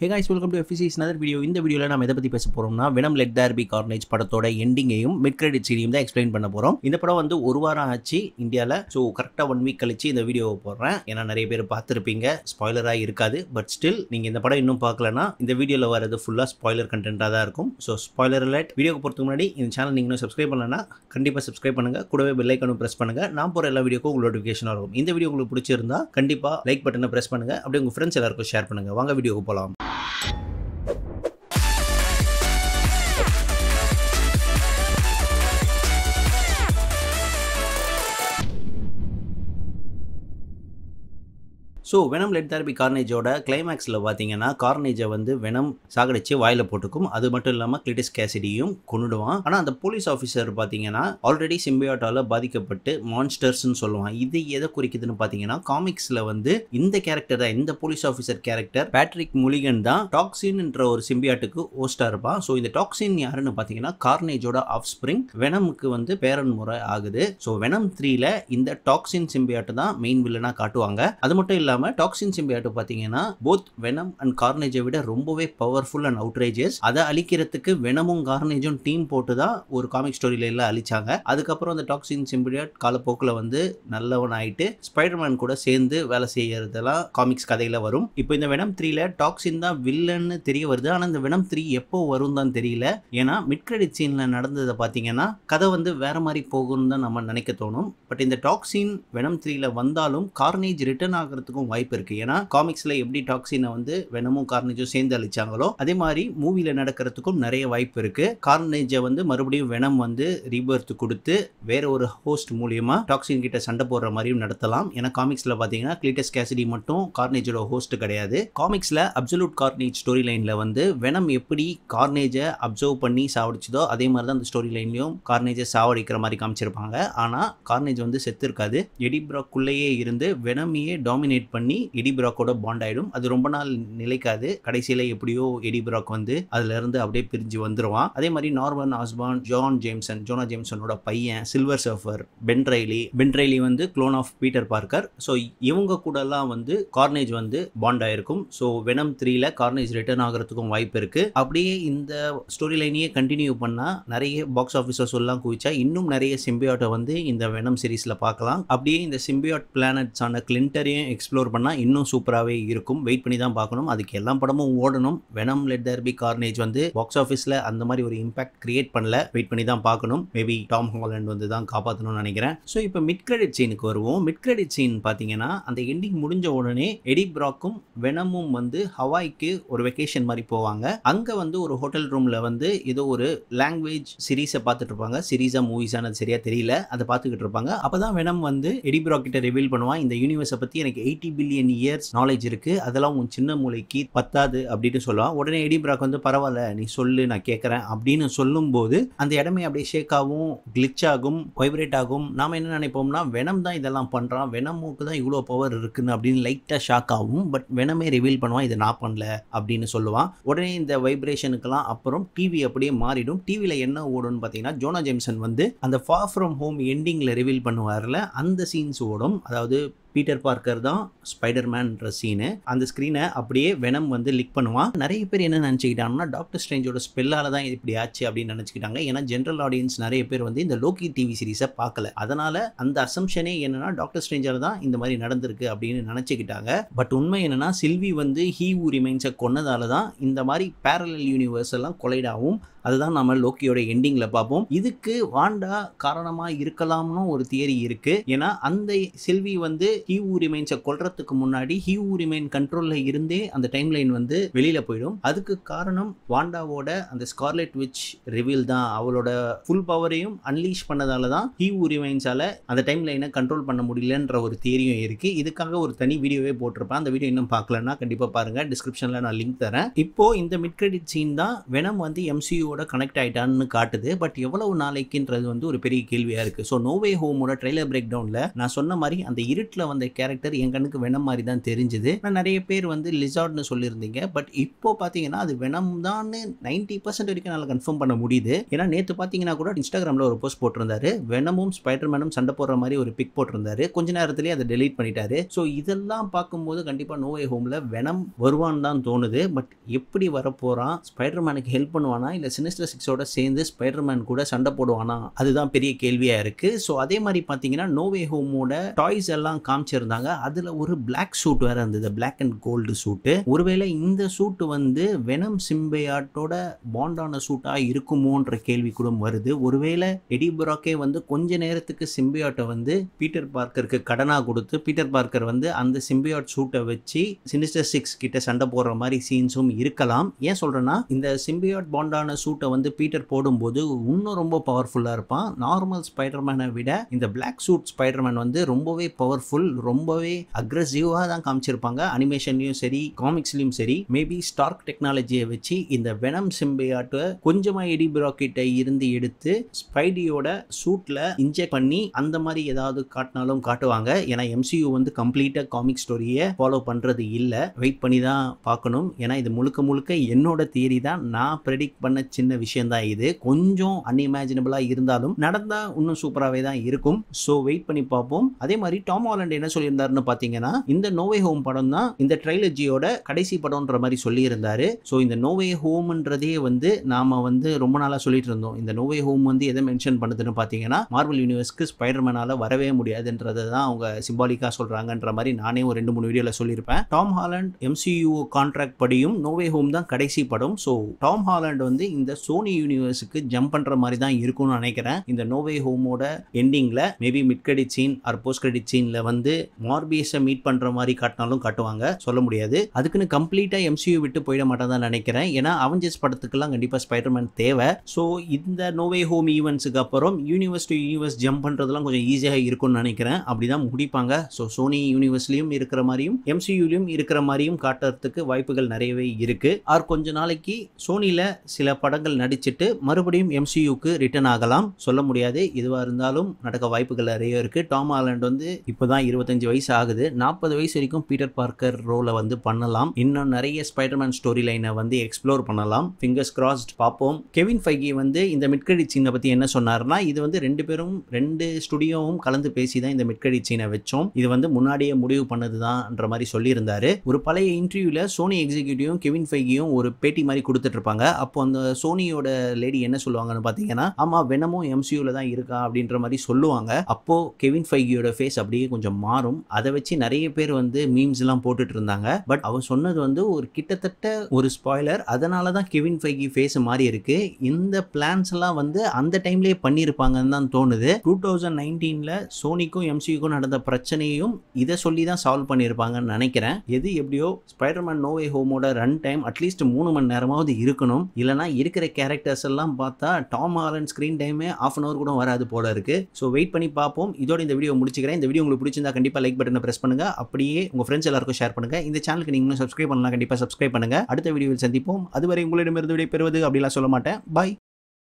hey guys welcome to எஃபிசிஸ் another video இந்த வீடியோவில் நம்ம எதை பற்றி பேச போகிறோம்னா Venom let there be Carnage படத்தோட எண்டிங்கையும் மிட் கிரெடிட் சீரியும் தான் எக்ஸ்பிளைன் பண்ண போகிறோம் இந்த படம் வந்து ஒரு வாரம் ஆச்சு இந்தியாவில் ஸோ கரெக்டாக ஒன் வீக் கழிச்சு இந்த வீடியோவை போடுறேன் ஏன்னா நிறைய பேர் பார்த்துருப்பீங்க ஸ்பாய்லராக இருக்காது பட் ஸ்டில் நீங்கள் இந்த படம் இன்னும் பார்க்கலனா இந்த வீடியோவில் வரது ஃபுல்லாக ஸ்பாய்லர் கண்டென்ட்டாக தான் இருக்கும் ஸோ ஸ்பாய்லர் லைட் வீடியோக்கு போகிறதுக்கு முன்னாடி இந்த சேனல் நீங்களும் சப்ஸ்கிரைப் பண்ணலன்னா கண்டிப்பாக சப்ஸ்கிரைப் பண்ணுங்கள் கூடவே பெல்லைக்கனும் ப்ரெஸ் பண்ணுங்கள் நான் போகிற எல்லா வீடியோக்கும் உங்களோட நோட்டிஃபிகேஷன் இருக்கும் இந்த வீடியோ உங்களுக்கு பிடிச்சிருந்தா கண்டிப்பாக லைக் பட்டனை ப்ரெஸ் பண்ணுங்கள் அப்படியே உங்கள் ஃப்ரெண்ட்ஸ் எல்லாருக்கும் ஷேர் பண்ணுங்கள் வாங்க வீடியோக்கு போகலாம் ஸோ வெனம் லெட் தெரப்பி கார்னேஜோட கிளைமேக்ஸில் பார்த்தீங்கன்னா கார்னேஜை வந்து வெனம் சாகடிச்சு வாயில் போட்டுக்கும் அது மட்டும் இல்லாமல் கிளிட்டிஸ் கேசிடியும் கொண்டுடுவான் ஆனால் அந்த போலீஸ் ஆஃபீஸர் பார்த்தீங்கன்னா ஆல்ரெடி சிம்பியாட்டால் பாதிக்கப்பட்டு மான்ஸ்டர்ஸ்னு சொல்லுவான் இது எதை குறிக்குதுன்னு பார்த்தீங்கன்னா காமிக்ஸில் வந்து இந்த கேரக்டர் தான் இந்த police officer character Patrick Mulligan தான் டாக்ஸின்ன்ற ஒரு சிம்பியாட்டுக்கு ஓஸ்டாக இருப்பான் ஸோ இந்த டாக்ஸின் யாருன்னு பார்த்தீங்கன்னா கார்னேஜோட ஆஃப் ஸ்ப்ரிங் வெனமுக்கு வந்து பேரன் முறை ஆகுது ஸோ வெனம் த்ரீல இந்த டாக்ஸின் சிம்பியாட்டு தான் மெயின் வில்லனாக காட்டுவாங்க அது மட்டும் இல்லாமல் இல்லாம டாக்ஸின் சிம்பியாட்டு பாத்தீங்கன்னா போத் வெனம் அண்ட் கார்னேஜை விட ரொம்பவே பவர்ஃபுல் அண்ட் அவுட்ரேஜஸ் அதை அழிக்கிறதுக்கு வெனமும் கார்னேஜும் டீம் போட்டு தான் ஒரு காமிக் ஸ்டோரியில எல்லாம் அழிச்சாங்க அதுக்கப்புறம் அந்த டாக்ஸின் சிம்பியாட் காலப்போக்கில் வந்து நல்லவன் ஆயிட்டு ஸ்பைடர்மேன் கூட சேர்ந்து வேலை செய்யறதெல்லாம் காமிக்ஸ் கதையில் வரும் இப்போ இந்த வெனம் த்ரீல டாக்ஸின் தான் வில்லன்னு தெரிய வருது ஆனால் இந்த வெனம் த்ரீ எப்போ வரும் தான் தெரியல ஏன்னா மிட் கிரெடிட் சீன்ல நடந்ததை பார்த்தீங்கன்னா கதை வந்து வேற மாதிரி போகும்னு தான் நம்ம நினைக்க தோணும் பட் இந்த டாக்ஸின் வெனம் த்ரீல வந்தாலும் கார்னேஜ் ரிட்டர்ன் ஆகிறதுக்கும் வாய்ப்பு இருக்குது ஏன்னா காமிக்ஸில் எப்படி டாக்ஸினை வந்து வெனமும் கார்னேஜும் சேர்ந்து அழிச்சாங்களோ அதே மாதிரி மூவில நடக்கிறதுக்கும் நிறைய வாய்ப்பு இருக்குது கார்னேஜை வந்து மறுபடியும் வெனம் வந்து ரீபர்த் கொடுத்து வேற ஒரு ஹோஸ்ட் மூலியமாக டாக்ஸின் கிட்ட சண்டை போடுற மாதிரியும் நடத்தலாம் ஏன்னா காமிக்ஸில் பார்த்தீங்கன்னா கிளிட்டஸ் கேசிடி மட்டும் கார்னேஜோட ஹோஸ்ட் கிடையாது காமிக்ஸில் அப்சலூட் கார்னேஜ் ஸ்டோரி லைனில் வந்து வெனம் எப்படி கார்னேஜை அப்சர்வ் பண்ணி சாவடிச்சதோ அதே மாதிரி தான் அந்த ஸ்டோரி லைன்லையும் கார்னேஜை சாவடிக்கிற மாதிரி காமிச்சிருப்பாங்க ஆனால் கார்னேஜ் வந்து செத்து இருக்காது எடிப்ராக்குள்ளேயே இருந்து வெனமையே டாமினேட் பண்ணி எடி பிராக்கோட பாண்ட் ஆயிடும் அது ரொம்ப நாள் நிலைக்காது கடைசியில எப்படியோ எடி பிராக் வந்து இருந்து அப்படியே பிரிஞ்சு வந்துருவான் அதே மாதிரி நார்வன் ஆஸ்பான் ஜான் ஜேம்சன் ஜோனா ஜேம்சனோட பையன் சில்வர் சர்ஃபர் பென்ட்ரைலி பென்ட்ரைலி வந்து clone of Peter Parker so இவங்க கூட எல்லாம் வந்து கார்னேஜ் வந்து பாண்ட் ஆயிருக்கும் ஸோ வெனம் த்ரீல கார்னேஜ் ரிட்டர்ன் ஆகிறதுக்கும் வாய்ப்பு இருக்கு அப்படியே இந்த ஸ்டோரி லைனையே கண்டினியூ பண்ணா நிறைய பாக்ஸ் ஆஃபீஸர்ஸ் எல்லாம் குவிச்சா இன்னும் நிறைய சிம்பியாட்டை வந்து இந்த வெனம் சீரீஸ்ல பார்க்கலாம் அப்படியே இந்த சிம்பியாட் ஆன கிளின்டரையும் எக்ஸ்ப்ளோர் எக்ஸ்ப்ளோர் பண்ணால் இன்னும் சூப்பராகவே இருக்கும் வெயிட் பண்ணி தான் பார்க்கணும் அதுக்கு எல்லா படமும் ஓடணும் Venom let there be Carnage வந்து பாக்ஸ் ஆஃபீஸில் அந்த மாதிரி ஒரு இம்பாக்ட் கிரியேட் பண்ணல வெயிட் பண்ணி தான் பார்க்கணும் மேபி டாம் ஹாலண்ட் வந்து தான் காப்பாற்றணும்னு நினைக்கிறேன் ஸோ இப்போ மிட் கிரெடிட் சீனுக்கு வருவோம் மிட் கிரெடிட் சீன் பார்த்தீங்கன்னா அந்த எண்டிங் முடிஞ்ச உடனே எடி பிராக்கும் வெனமும் வந்து ஹவாய்க்கு ஒரு வெக்கேஷன் மாதிரி போவாங்க அங்கே வந்து ஒரு ஹோட்டல் ரூமில் வந்து ஏதோ ஒரு லாங்குவேஜ் சீரீஸை பார்த்துட்டு இருப்பாங்க சீரீஸாக மூவிஸானது சரியாக தெரியல அதை பார்த்துக்கிட்டு இருப்பாங்க அப்போ தான் வெனம் வந்து எடி பிராக்கிட்ட ரிவீல் பண்ணுவான் இந்த யூனிவர்ஸை பற்றி எனக்கு எயிட்டி பில்லியன் இயர்ஸ் நாலேஜ் இருக்கு அதெல்லாம் உன் சின்ன மூளைக்கு பத்தாது அப்படின்னு சொல்லுவான் உடனே எடி பிராக் வந்து பரவாயில்ல நீ சொல்லு நான் கேட்குறேன் அப்படின்னு சொல்லும்போது அந்த இடமே அப்படியே ஷேக் ஆகும் கிளிச் ஆகும் வைப்ரேட் ஆகும் நாம் என்ன நினைப்போம்னா வெனம் தான் இதெல்லாம் பண்ணுறான் வெனமுக்கு தான் இவ்வளோ பவர் இருக்குன்னு அப்படின்னு லைட்டாக ஷாக் ஆகும் பட் வெனமே ரிவீல் பண்ணுவான் இதை நான் பண்ணல அப்படின்னு சொல்லுவான் உடனே இந்த வைப்ரேஷனுக்கெல்லாம் அப்புறம் டிவி அப்படியே மாறிடும் டிவியில் என்ன ஓடும்னு பார்த்தீங்கன்னா ஜோனா ஜேம்சன் வந்து அந்த ஃபார் ஃப்ரம் ஹோம் எண்டிங்கில் ரிவீல் பண்ணுவார்ல அந்த சீன்ஸ் ஓடும் அதாவது பீட்டர் பார்க்கர் தான் ஸ்பைடர் சீனு அந்த ஸ்க்ரீனை அப்படியே வெனம் வந்து லிக் பண்ணுவான் நிறைய பேர் என்ன நினச்சிக்கிட்டாங்கன்னா டாக்டர் ஸ்ட்ரேஞ்சோட ஸ்பெல்லால் தான் இப்படி ஆச்சு அப்படின்னு நினச்சிக்கிட்டாங்க ஏன்னா ஜென்ரல் ஆடியன்ஸ் நிறைய பேர் வந்து இந்த லோக்கி டிவி சீரிஸை பார்க்கல அதனால் அந்த அசம்ஷனே என்னென்னா டாக்டர் ஸ்ட்ரேஞ்சால் தான் இந்த மாதிரி நடந்திருக்கு அப்படின்னு நினச்சிக்கிட்டாங்க பட் உண்மை என்னென்னா சில்வி வந்து ஹீ ஊ ரிமைன்ஸை கொன்னதால தான் இந்த மாதிரி பேரலல் யூனிவர்ஸ் எல்லாம் கொலைடாகவும் அதுதான் நம்ம லோக்கியோட எண்டிங்கில் பார்ப்போம் இதுக்கு வாண்டா காரணமாக இருக்கலாம்னு ஒரு தியரி இருக்குது ஏன்னா அந்த செல்வி வந்து ஹியூ ரிமைன்ஸை கொல்றதுக்கு முன்னாடி ஹியூ ரிமைன் கண்ட்ரோலில் இருந்தே அந்த டைம் லைன் வந்து வெளியில் போயிடும் அதுக்கு காரணம் வாண்டாவோட அந்த ஸ்கார்லெட் விச் ரிவீல் தான் அவளோட ஃபுல் பவரையும் அன்லீஷ் பண்ணதால தான் ஹியூ ரிமைன்ஸால் அந்த டைம் லைனை கண்ட்ரோல் பண்ண முடியலன்ற ஒரு தேரியும் இருக்குது இதுக்காக ஒரு தனி வீடியோவே போட்டிருப்பேன் அந்த வீடியோ இன்னும் பார்க்கலன்னா கண்டிப்பாக பாருங்கள் டிஸ்கிரிப்ஷனில் நான் லிங்க் தரேன் இப்போ இந்த மிட் கிரெடிட் சீன் தான் வெனம் வந்து எம்சியூவோட கனெக்ட் ஆகிட்டான்னு காட்டுது பட் எவ்வளவு நாளைக்குன்றது வந்து ஒரு பெரிய கேள்வியாக இருக்குது ஸோ நோவே ஹோமோட ட்ரெய்லர் பிரேக் டவுனில் நான் சொன்ன மாதிரி அந்த இருட்டில் வந்த கேரக்டர் என் கண்ணுக்கு வெனம் மாதிரி தான் தெரிஞ்சுது ஆனால் நிறைய பேர் வந்து லிசார்ட்னு சொல்லியிருந்தீங்க பட் இப்போ பார்த்தீங்கன்னா அது வெனம் தான் நைன்டி பர்சன்ட் வரைக்கும் நல்லா கன்ஃபார்ம் பண்ண முடியுது ஏன்னா நேற்று பார்த்தீங்கன்னா கூட இன்ஸ்டாகிராமில் ஒரு போஸ்ட் போட்டிருந்தாரு வெனமும் ஸ்பைடர்மேனும் சண்டை போடுற மாதிரி ஒரு பிக் போட்டிருந்தாரு கொஞ்ச நேரத்திலேயே அதை டெலீட் பண்ணிட்டாரு ஸோ இதெல்லாம் பார்க்கும்போது கண்டிப்பாக நோவே ஹோமில் வெனம் வருவான்னு தான் தோணுது பட் எப்படி வரப்போகிறான் ஸ்பைடர்மேனுக்கு ஹெல்ப் பண்ணுவானா இல்லை சினிஸ்டர் சிக்ஸோட சேர்ந்து ஸ்பைடர்மேன் கூட சண்டை போடுவானா அதுதான் பெரிய கேள்வியாக இருக்குது ஸோ அதே மாதிரி பார்த்தீங்கன்னா நோவே ஹோமோட டாய்ஸ் எல்லாம் காமி காமிச்சிருந்தாங்க அதில் ஒரு பிளாக் சூட் வேறு இருந்தது பிளாக் அண்ட் கோல்டு சூட்டு ஒருவேளை இந்த சூட்டு வந்து வெனம் சிம்பையாட்டோட பாண்டான சூட்டா இருக்குமோன்ற கேள்வி கூட வருது ஒருவேளை எடிபுராக்கே வந்து கொஞ்ச நேரத்துக்கு சிம்பியாட்டை வந்து பீட்டர் பார்க்கருக்கு கடனாக கொடுத்து பீட்டர் பார்க்கர் வந்து அந்த சிம்பியாட் சூட்டை வச்சு சினிஸ்டர் சிக்ஸ் கிட்ட சண்டை போடுற மாதிரி சீன்ஸும் இருக்கலாம் ஏன் சொல்கிறேன்னா இந்த சிம்பியாட் பாண்டான சூட்டை வந்து பீட்டர் போடும்போது இன்னும் ரொம்ப பவர்ஃபுல்லாக இருப்பான் நார்மல் ஸ்பைடர்மேனை விட இந்த பிளாக் சூட் ஸ்பைடர்மேன் வந்து ரொம்பவே பவர்ஃபுல் ரொம்பவே அக்ரஸிவாக தான் காமிச்சிருப்பாங்க அனிமேஷன்லையும் சரி காமிக்ஸ்லையும் சரி மேபி ஸ்டார்க் டெக்னாலஜியை வச்சு இந்த வெனம் சிம்பையாட்டை கொஞ்சமாக எடி பிராக்கெட்டை இருந்து எடுத்து ஸ்பைடியோட சூட்டில் இன்ஜெக்ட் பண்ணி அந்த மாதிரி ஏதாவது காட்டினாலும் காட்டுவாங்க ஏன்னா எம்சியூ வந்து கம்ப்ளீட்டாக காமிக் ஸ்டோரியை ஃபாலோ பண்ணுறது இல்லை வெயிட் பண்ணி தான் பார்க்கணும் ஏன்னா இது முழுக்க முழுக்க என்னோட தியரி தான் நான் ப்ரெடிக்ட் பண்ண சின்ன விஷயம்தான் இது கொஞ்சம் அன்இமேஜினபிளாக இருந்தாலும் நடந்தால் இன்னும் சூப்பராகவே தான் இருக்கும் ஸோ வெயிட் பண்ணி பார்ப்போம் அதே மாதிரி டாம் ஹாலண்ட் என்ன சொல்லியிருந்தாருன்னு பார்த்தீங்கன்னா இந்த நோவே ஹோம் படம் தான் இந்த ட்ரைலஜியோட கடைசி படம்ன்ற மாதிரி சொல்லியிருந்தாரு ஸோ இந்த நோவே ஹோம்ன்றதே வந்து நாம வந்து ரொம்ப நாளாக சொல்லிட்டு இருந்தோம் இந்த நோவே ஹோம் வந்து எதை மென்ஷன் பண்ணுதுன்னு பார்த்தீங்கன்னா மார்வல் யூனிவர்ஸ்க்கு ஸ்பைடர்மேனால வரவே முடியாதுன்றதை தான் அவங்க சிம்பாலிக்காக சொல்கிறாங்கன்ற மாதிரி நானே ஒரு ரெண்டு மூணு வீடியோவில் சொல்லியிருப்பேன் டாம் ஹாலண்ட் எம்சியூ கான்ட்ராக்ட் படியும் நோவே ஹோம் தான் கடைசி படம் ஸோ டாம் ஹாலண்ட் வந்து இந்த சோனி யூனிவர்ஸுக்கு ஜம்ப் பண்ணுற மாதிரி தான் இருக்கும்னு நினைக்கிறேன் இந்த நோவே ஹோமோட எண்டிங்கில் maybe mid credit scene or post credit சீனில் வந்து வந்து மார்பியஸை மீட் பண்ணுற மாதிரி காட்டினாலும் காட்டுவாங்க சொல்ல முடியாது அதுக்குன்னு கம்ப்ளீட்டாக எம்சியூ விட்டு போயிட மாட்டேன் தான் நினைக்கிறேன் ஏன்னா அவஞ்சர்ஸ் படத்துக்குலாம் கண்டிப்பாக ஸ்பைடர்மேன் தேவை ஸோ இந்த நோவே ஹோம் ஈவெண்ட்ஸுக்கு அப்புறம் யூனிவர்ஸ் டு யூனிவர்ஸ் ஜம்ப் பண்ணுறதுலாம் கொஞ்சம் ஈஸியாக இருக்கும்னு நினைக்கிறேன் அப்படி தான் முடிப்பாங்க ஸோ சோனி யூனிவர்ஸ்லையும் இருக்கிற மாதிரியும் எம்சியூலையும் இருக்கிற மாதிரியும் காட்டுறதுக்கு வாய்ப்புகள் நிறையவே இருக்குது ஆர் கொஞ்ச நாளைக்கு சோனியில் சில படங்கள் நடிச்சுட்டு மறுபடியும் எம்சியூக்கு ரிட்டர்ன் ஆகலாம் சொல்ல முடியாது எதுவாக இருந்தாலும் நடக்க வாய்ப்புகள் நிறைய இருக்குது டாம் ஆலண்ட் வந்து இப்போ தான் இருபத்தஞ்சு வயசு ஆகுது நாற்பது வயசு வரைக்கும் பீட்டர் பார்க்கர் ரோலை வந்து பண்ணலாம் இன்னும் நிறைய ஸ்பைடர்மேன் ஸ்டோரி லைனை வந்து எக்ஸ்ப்ளோர் பண்ணலாம் ஃபிங்கர்ஸ் கிராஸ்ட் பார்ப்போம் கெவின் ஃபைகி வந்து இந்த மிட்கடி சீனை பற்றி என்ன சொன்னார்னா இது வந்து ரெண்டு பேரும் ரெண்டு ஸ்டுடியோவும் கலந்து பேசி தான் இந்த மிட்கடி சீனை வச்சோம் இது வந்து முன்னாடியே முடிவு பண்ணது தான்ன்ற மாதிரி சொல்லியிருந்தாரு ஒரு பழைய இன்டர்வியூவில் சோனி எக்ஸிக்யூட்டிவும் கெவின் ஃபைகியும் ஒரு பேட்டி மாதிரி கொடுத்துட்டு இருப்பாங்க அப்போ அந்த சோனியோட லேடி என்ன சொல்லுவாங்கன்னு பார்த்தீங்கன்னா ஆமாம் வெனமும் எம்சியூவில் தான் இருக்கா அப்படின்ற மாதிரி சொல்லுவாங்க அப்போது கெவின் ஃபைகியோட ஃபேஸ் அப்படியே கொஞ்சம் மாறும் அதை வச்சு நிறைய பேர் வந்து மீம்ஸ் எல்லாம் போட்டுட்டு இருந்தாங்க பட் அவர் சொன்னது வந்து ஒரு கிட்டத்தட்ட ஒரு ஸ்பாய்லர் அதனால தான் கெவின் ஃபைகி ஃபேஸ் மாதிரி இருக்கு இந்த பிளான்ஸ் எல்லாம் வந்து அந்த டைம்லயே பண்ணியிருப்பாங்கன்னு தான் தோணுது டூ தௌசண்ட் நைன்டீன்ல சோனிக்கும் எம்சிக்கும் நடந்த பிரச்சனையும் இதை சொல்லி தான் சால்வ் பண்ணியிருப்பாங்கன்னு நினைக்கிறேன் எது எப்படியோ ஸ்பைடர்மேன் நோவே ஹோமோட ரன் டைம் அட்லீஸ்ட் மூணு மணி நேரமாவது இருக்கணும் இல்லைனா இருக்கிற கேரக்டர்ஸ் எல்லாம் பார்த்தா டாம் ஹாலன் ஸ்க்ரீன் டைமே ஆஃப் அன் ஹவர் கூட வராது போல இருக்கு ஸோ வெயிட் பண்ணி பார்ப்போம் இதோட இந்த வீடியோ முடிச்சுக்கிறேன் இந்த வீடியோ உங்களுக்கு பிடிச்சிருந்தா கண்டிப்பாக லைக் பட்டனை ப்ரெஸ் பண்ணுங்கள் அப்படியே உங்கள் ஃப்ரெண்ட்ஸ் எல்லாருக்கும் ஷேர் பண்ணுங்கள் இந்த சேனலுக்கு நீங்களும் சப்ஸ்கிரைப் பண்ணலாம் கண்டிப்பாக சப்ஸ்கிரைப் பண்ணுங்கள் அடுத்த வீடியோவில் சந்திப்போம் அதுவரை உங்களிடமிருந்து விடை பெறுவது அப்படிலாம் சொல்ல மாட்டேன் பாய்